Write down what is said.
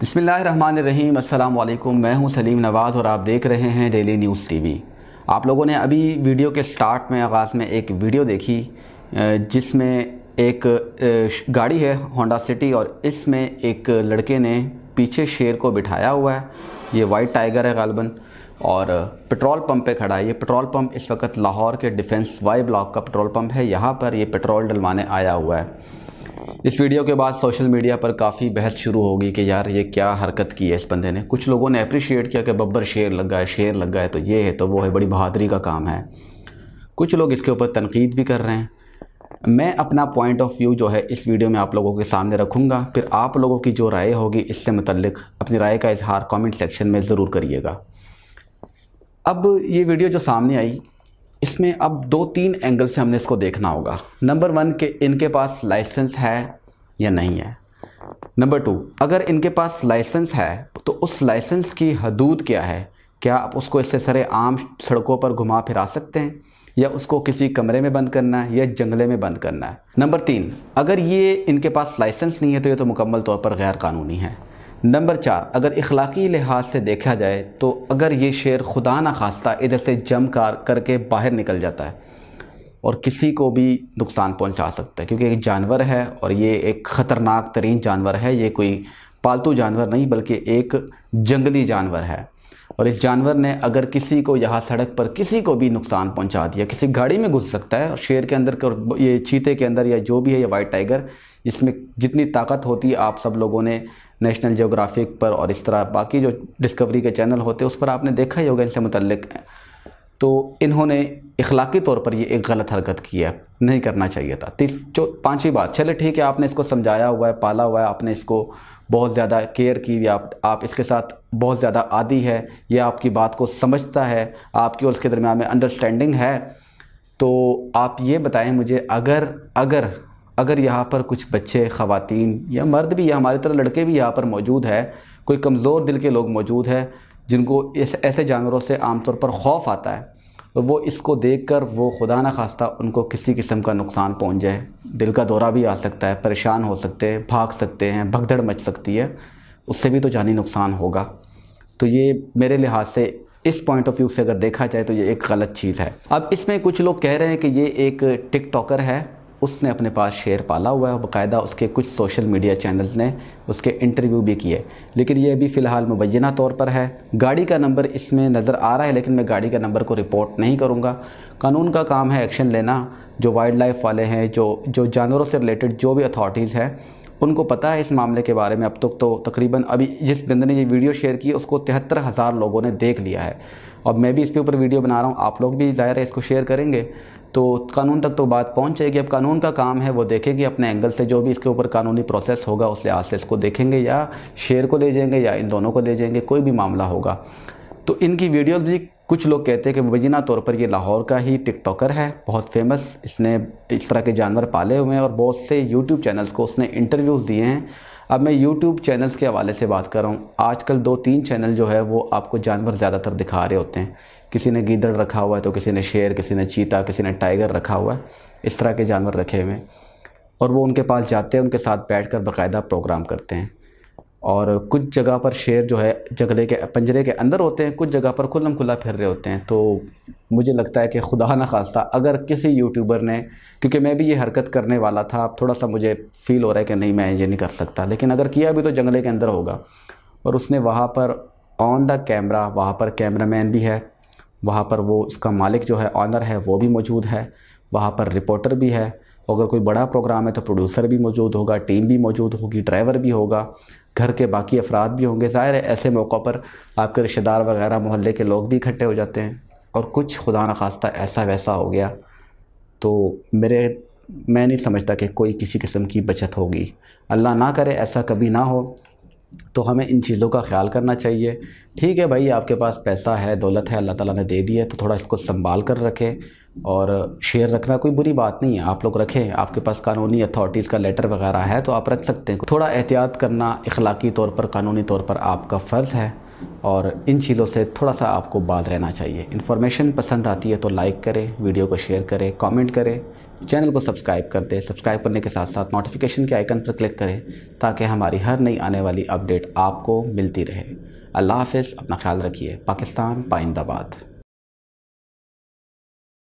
बसमीम अल्लाम मैं हूं सलीम नवाज़ और आप देख रहे हैं डेली न्यूज़ टीवी आप लोगों ने अभी वीडियो के स्टार्ट में आगाज़ में एक वीडियो देखी जिसमें एक गाड़ी है होंडा सिटी और इसमें एक लड़के ने पीछे शेर को बिठाया हुआ है ये वाइट टाइगर है गालबन और पेट्रोल पंप पे खड़ा है ये पेट्रोल पंप इस वक्त लाहौर के डिफेंस वाई ब्लॉक का पेट्रोल पंप है यहाँ पर ये पेट्रोल डलवाने आया हुआ है इस वीडियो के बाद सोशल मीडिया पर काफ़ी बहस शुरू होगी कि यार ये क्या हरकत की है इस बंदे ने कुछ लोगों ने अप्रिशिएट किया कि बब्बर शेर लग है शेर लग गए तो ये है तो वो है बड़ी बहादुरी का काम है कुछ लोग इसके ऊपर तनकीद भी कर रहे हैं मैं अपना पॉइंट ऑफ व्यू जो है इस वीडियो में आप लोगों के सामने रखूँगा फिर आप लोगों की जो राय होगी इससे मतलब अपनी राय का इजहार कॉमेंट सेक्शन में ज़रूर करिएगा अब ये वीडियो जो सामने आई इसमें अब दो तीन एंगल से हमने इसको देखना होगा नंबर वन के इनके पास लाइसेंस है या नहीं है नंबर टू अगर इनके पास लाइसेंस है तो उस लाइसेंस की हदूद क्या है क्या आप उसको इससे सरे आम सड़कों पर घुमा फिरा सकते हैं या उसको किसी कमरे में बंद करना है या जंगले में बंद करना है नंबर तीन अगर ये इनके पास लाइसेंस नहीं है तो ये तो मुकम्मल तौर पर गैर कानूनी है नंबर चार अगर इखलाकी लिहाज से देखा जाए तो अगर ये शेर खुदा ना खास्ता इधर से जम कर करके बाहर निकल जाता है और किसी को भी नुकसान पहुंचा सकता है क्योंकि एक जानवर है और ये एक ख़तरनाक तरीन जानवर है ये कोई पालतू जानवर नहीं बल्कि एक जंगली जानवर है और इस जानवर ने अगर किसी को यहाँ सड़क पर किसी को भी नुकसान पहुंचा दिया किसी गाड़ी में घुस सकता है और शेर के अंदर और ये चीते के अंदर या जो भी है या वाइट टाइगर इसमें जितनी ताकत होती है आप सब लोगों ने नेशनल जोग्राफिक पर और इस तरह बाकी जो डिस्कवरी के चैनल होते हैं उस पर आपने देखा ही होगा इनसे मुतलक तो इन्होंने इखलाकी तौर पर ये एक गलत हरकत की है नहीं करना चाहिए था तीस जो पाँचवीं बात चले ठीक है आपने इसको समझाया हुआ है पाला हुआ है आपने इसको बहुत ज़्यादा केयर की आप आप इसके साथ बहुत ज़्यादा आदि है या आपकी बात को समझता है आपकी और उसके दरम्यान में अंडरस्टैंडिंग है तो आप ये बताएं मुझे अगर अगर अगर यहाँ पर कुछ बच्चे ख़वातीन या मर्द भी या हमारी तरह लड़के भी यहाँ पर मौजूद है कोई कमज़ोर दिल के लोग मौजूद है जिनको इस ऐसे जानवरों से आमतौर पर खौफ आता है तो वो इसको देख कर वो खुदा न खास्ता उनको किसी किस्म का नुकसान पहुँच जाए दिल का दौरा भी आ सकता है परेशान हो सकते हैं भाग सकते हैं भगदड़ मच सकती है उससे भी तो जानी नुकसान होगा तो ये मेरे लिहाज से इस पॉइंट ऑफ व्यू से अगर देखा जाए तो ये एक गलत चीज़ है अब इसमें कुछ लोग कह रहे हैं कि ये एक टिक टॉकर है उसने अपने पास शेयर पाला हुआ है बाकायदा उसके कुछ सोशल मीडिया चैनल्स ने उसके इंटरव्यू भी किए लेकिन ये अभी फ़िलहाल मुबैना तौर पर है गाड़ी का नंबर इसमें नज़र आ रहा है लेकिन मैं गाड़ी का नंबर को रिपोर्ट नहीं करूँगा कानून का काम है एक्शन लेना जो वाइल्ड लाइफ वाले हैं जो जो जानवरों से रिलेटेड जो भी अथॉरिटीज़ हैं उनको पता है इस मामले के बारे में अब तक तो, तकरीबन अभी जिस बंद ने ये वीडियो शेयर की उसको तिहत्तर हज़ार लोगों ने देख लिया है और मैं भी इसके ऊपर वीडियो बना रहा हूँ आप लोग भी ज़ाहिर है इसको शेयर करेंगे तो कानून तक तो बात पहुंच जाएगी अब कानून का काम है वो देखेंगे अपने एंगल से जो भी इसके ऊपर कानूनी प्रोसेस होगा उस लिहाज से इसको देखेंगे या शेयर को ले जाएंगे या इन दोनों को ले जाएंगे कोई भी मामला होगा तो इनकी वीडियोज़ भी कुछ लोग कहते हैं कि मुबैना तौर पर ये लाहौर का ही टिकटॉकर है बहुत फेमस इसने इस तरह के जानवर पाले हुए हैं और बहुत से यूट्यूब चैनल्स को उसने इंटरव्यूज़ दिए हैं अब मैं यूट्यूब चैनल्स के हवाले से बात कर रहा हूँ आजकल दो तीन चैनल जो है वो आपको जानवर ज़्यादातर दिखा रहे होते हैं किसी ने गीदड़ रखा हुआ है तो किसी ने शेर किसी ने चीता किसी ने टाइगर रखा हुआ है इस तरह के जानवर रखे हुए हैं और वो उनके पास जाते हैं उनके साथ बैठ कर बाकायदा प्रोग्राम करते हैं और कुछ जगह पर शेर जो है जगले के पंजरे के अंदर होते हैं कुछ जगह पर खुलम खुला फिर रहे होते हैं तो मुझे लगता है कि खुदा ना खास्ता अगर किसी यूट्यूबर ने क्योंकि मैं भी ये हरकत करने वाला था अब थोड़ा सा मुझे फील हो रहा है कि नहीं मैं ये नहीं कर सकता लेकिन अगर किया भी तो जंगले के अंदर होगा और उसने वहाँ पर ऑन द कैमरा वहाँ पर कैमरा मैन भी है वहाँ पर वो उसका मालिक जो है ऑनर है वो भी मौजूद है वहाँ पर रिपोर्टर भी है अगर कोई बड़ा प्रोग्राम है तो प्रोड्यूसर भी मौजूद होगा टीम भी मौजूद होगी ड्राइवर भी होगा घर के बाकी अफराद भी होंगे ज़ाहिर है ऐसे मौक़ों पर आपके रिश्तेदार वगैरह मोहल्ले के लोग भी इकट्ठे हो जाते हैं और कुछ खुदा न खास्ता ऐसा वैसा हो गया तो मेरे मैं नहीं समझता कि कोई किसी किस्म की बचत होगी अल्लाह ना करे ऐसा कभी ना हो तो हमें इन चीज़ों का ख्याल करना चाहिए ठीक है भाई आपके पास पैसा है दौलत है अल्लाह ताला ने दे दी है तो थोड़ा इसको संभाल कर रखें और शेयर रखना कोई बुरी बात नहीं है आप लोग रखें आपके पास कानूनी अथॉरिटीज़ का लेटर वगैरह है तो आप रख सकते हैं थोड़ा एहतियात करना इखलाकी तौर पर कानूनी तौर पर आपका फ़र्ज़ है और इन चीज़ों से थोड़ा सा आपको बाज रहना चाहिए इन्फॉर्मेशन पसंद आती है तो लाइक करें वीडियो को शेयर करें कमेंट करें चैनल को सब्सक्राइब कर दें सब्सक्राइब करने के साथ साथ नोटिफिकेशन के आइकन पर क्लिक करें ताकि हमारी हर नई आने वाली अपडेट आपको मिलती रहे अल्लाह हाफ़ अपना ख्याल रखिए पाकिस्तान पाइंदाबाद